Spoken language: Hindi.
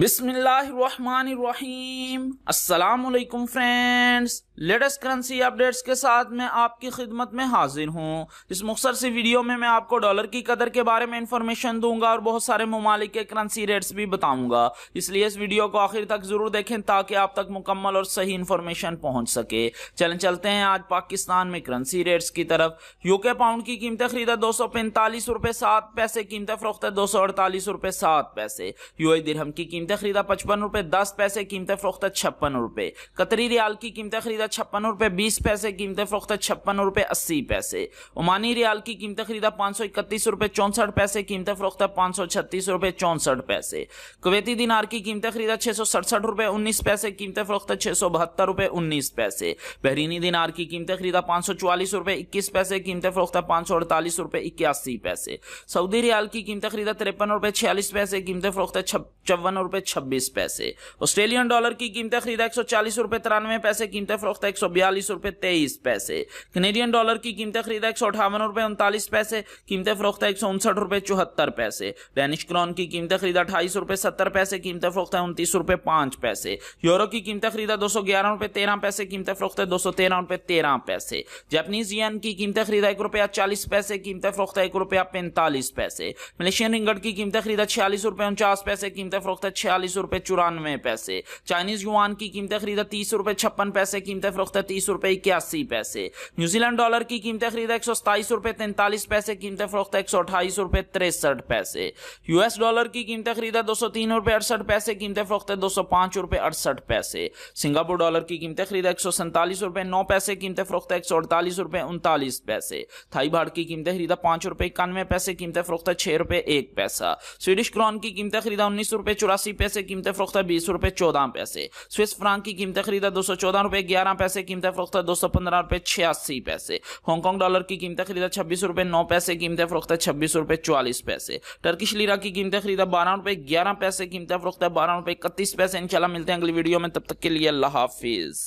बिस्मिल्लाम फ्रेंड्स लेटेस्ट करेंसी अपडेट्स के साथ मैं आपकी खिदमत में हाजिर हूँ इस मुख्तर सी वीडियो में मैं आपको डॉलर की कदर के बारे में इंफॉर्मेशन दूंगा और बहुत सारे ममालिक के करेंसी रेट्स भी बताऊंगा इसलिए इस वीडियो को आखिर तक जरूर देखें ताकि आप तक मुकम्मल और सही इन्फॉर्मेशन पहुंच सके चलें चलते हैं आज पाकिस्तान में करेंसी रेट्स की तरफ यूके पाउंड की कीमतें खरीदा दो सौ पैंतालीस रुपए सात पैसे कीमतें फरोख्त दो सौ अड़तालीस रुपए सात पैसे यूए दिरहम की कीमतें खरीदा पचपन रुपये दस पैसे कीमतें फरोख्त छप्पन रुपये कतरी रियाल की कीमतें खरीदा छप्पन रुपये बीस पैसे कीमतें फरोख्त छप्पन रुपये अस्सी पैसे ओमानी रियाल की कीमतें खरीदा पाँच सौ इकतीस रुपये चौंसठ पैसे कीमतें फरोख्त पाँच सौ छत्तीस रुपये चौंसठ पैसे कुवैती दिनार की कीमतें खरीदा छः सौ सड़सठ रुपये उन्नीस पैसे कीमतें फरोख्त छः सौ बहत्तर रुपये उन्नीस पैसे बहरीनी दिनार की कीमतें खरीदा पाँच सौ चवालीस रुपये इक्कीस पैसे कीमतें फरोख्त पाँच सौ अड़तालीस रुपये इक्यासी पैसे सऊदी रियाल की कीमतें खरीदा तिरपन रुपये छियालीस पैसे कीमतें फरोख्ता चौवन रुपये रुपए छब्बीस पैसे ऑस्ट्रेलियन डॉलर की कीमतें खरीदा एक सौ चालीस रुपए तिरानवे पैसे कीमतें फरोख्ता एक सौ बयालीस रुपए तेईस पैसे कनेडियन डॉलर की कीमतें खरीदा एक सौ अठावन रुपए उनतालीस पैसे कीमतें फरोख्ता एक सौ उनसठ रुपए चौहत्तर पैसे डेनिश क्रॉन की कीमतें खरीदा अठाईस रुपए सत्तर पैसे कीमतें फरोख्ता उनतीस रुपए पांच पैसे यूरो की कीमतें खरीदा दो सौ ग्यारह रुपए तेरह पैसे कीमतें फरोख्ता दो सौ तेरह रुपए तेरह पैसे जैपनीज येन की कीमतें खरीदा एक रुपया चालीस पैसे कीमतें फरोख्ता एक रुपया पैंतालीस पैसे मलेशियन रिंगट की कीमतें खरीदा छियालीस रुपए उनचास पैसे कीमतें फरोख्ता खरीदा छियालीस रुपये चौरानवे पैसे चाइनीज युआन की कीमतें खरीदा तीस रुपये छप्पन पैसे कीमतें फरोख्त तीस रुपये इक्यासी पैसे न्यूजीलैंड डॉलर की कीमतें खरीदा एक सौ सताईस रुपये तैंतालीस पैसे कीमतें फरोख्त एक सौ अट्ठाईस रुपये तिरसठ पैसे यूएस डॉलर की कीमतें खरीदा दो सौ तीन रुपये अड़सठ पैसे कीमतें फरोख्त दो सौ पांच रुपये अड़सठ पैसे सिंगापुर डॉलर की कीमतें खरीदा एक सौ सैंतालीस रुपये नौ पैसे कीमतें फरोख्त एक सौ अड़तालीस रुपये उनतालीस पैसे थाई भारत की कीमतें खरीदा पांच रुपये इक्यानवे पैसे कीमतें फरोख्त छह रुपये एक पैसा स्वीडिश क्रॉन की कीमतें खरीदा उन्नीस रुपये चौरासी अस्सी पैसे कीमत फरोख्त बीस रुपये चौदह पैसे स्विस फ्रांक की कीमतें खरीदा दो सौ चौदह रुपये ग्यारह पैसे कीमत फरोख्त दो सौ पंद्रह रुपये छियासी पैसे हांगकॉन्ग डॉलर की कीमतें खरीदा छब्बीस रुपये नौ पैसे कीमतें फरोख्त छब्बीस रुपये चालीस पैसे टर्किश लीरा की कीमतें खरीदा बारह रुपये ग्यारह पैसे कीमत फरोख्त बारह रुपये इकतीस पैसे इनशाला मिलते हैं अगली वीडियो में तब तक के लिए अल्लाह हाफिज़